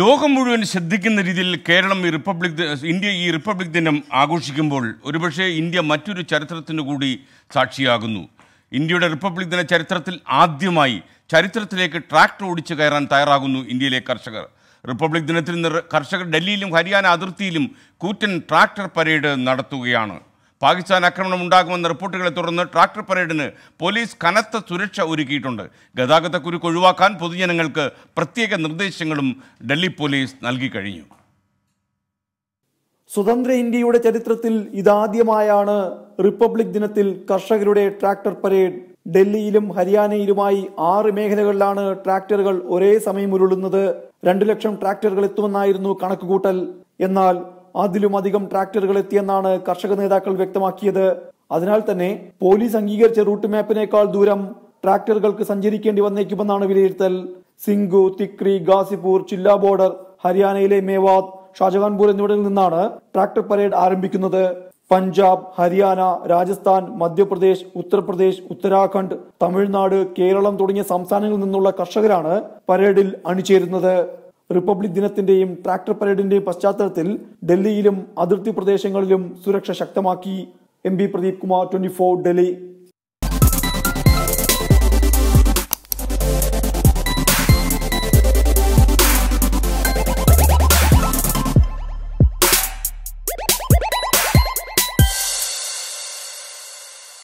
ലോകം മുഴുവൻ ശ്രദ്ധിക്കുന്ന രീതിയിൽ കേരളം ഈ റിപ്പബ്ലിക് ഇന്ത്യ ഈ റിപ്പബ്ലിക് ദിനം ആഘോഷിക്കുമ്പോൾ ഒരുപക്ഷെ ഇന്ത്യ മറ്റൊരു ചരിത്രത്തിന് കൂടി സാക്ഷിയാകുന്നു ഇന്ത്യയുടെ റിപ്പബ്ലിക് ദിന ചരിത്രത്തിൽ ആദ്യമായി ചരിത്രത്തിലേക്ക് ട്രാക്ടർ ഓടിച്ച് കയറാൻ തയ്യാറാകുന്നു ഇന്ത്യയിലെ കർഷകർ റിപ്പബ്ലിക് ദിനത്തിൽ കർഷകർ ഡൽഹിയിലും ഹരിയാന അതിർത്തിയിലും കൂറ്റൻ ട്രാക്ടർ പരേഡ് നടത്തുകയാണ് പാകിസ്ഥാൻ ആക്രമണം ഉണ്ടാകുമെന്ന റിപ്പോർട്ടുകളെ തുടർന്ന് ട്രാക്ടർ പരേഡിന് പോലീസ് കനത്ത സുരക്ഷ ഒരുക്കിയിട്ടുണ്ട് ഗതാഗതക്കുരുക്ക് ഒഴിവാക്കാൻ പൊതുജനങ്ങൾക്ക് പ്രത്യേക നിർദ്ദേശങ്ങളും ഡൽഹി പോലീസ് നൽകി കഴിഞ്ഞു സ്വതന്ത്ര ഇന്ത്യയുടെ ചരിത്രത്തിൽ ഇതാദ്യമായാണ് റിപ്പബ്ലിക് ദിനത്തിൽ കർഷകരുടെ ട്രാക്ടർ പരേഡ് ഡൽഹിയിലും ഹരിയാനയിലുമായി ആറ് മേഖലകളിലാണ് ട്രാക്ടറുകൾ ഒരേ സമയം ഉരുളുന്നത് രണ്ടു ലക്ഷം ട്രാക്ടറുകൾ എത്തുമെന്നായിരുന്നു കണക്കുകൂട്ടൽ എന്നാൽ അതിലുമധികം ട്രാക്ടറുകൾ എത്തിയെന്നാണ് കർഷക നേതാക്കൾ വ്യക്തമാക്കിയത് അതിനാൽ തന്നെ പോലീസ് അംഗീകരിച്ച റൂട്ട് മാപ്പിനേക്കാൾ ദൂരം ട്രാക്ടറുകൾക്ക് സഞ്ചരിക്കേണ്ടി വന്നേക്കുമെന്നാണ് വിലയിരുത്തൽ സിംഗു തിക്രി ഗാസിപൂർ ചില്ലാ ബോർഡർ ഹരിയാനയിലെ മേവാത് ഷാജഹാൻപൂർ എന്നിവിടങ്ങളിൽ നിന്നാണ് ട്രാക്ടർ പരേഡ് ആരംഭിക്കുന്നത് പഞ്ചാബ് ഹരിയാന രാജസ്ഥാൻ മധ്യപ്രദേശ് ഉത്തർപ്രദേശ് ഉത്തരാഖണ്ഡ് തമിഴ്നാട് കേരളം തുടങ്ങിയ സംസ്ഥാനങ്ങളിൽ നിന്നുള്ള കർഷകരാണ് പരേഡിൽ അണിചേരുന്നത് റിപ്പബ്ലിക് ദിനത്തിന്റെയും ട്രാക്ടർ പരേഡിന്റെയും പശ്ചാത്തലത്തിൽ ഡൽഹിയിലും അതിർത്തി പ്രദേശങ്ങളിലും സുരക്ഷ ശക്തമാക്കി M P Pradeep Kumar twenty Delhi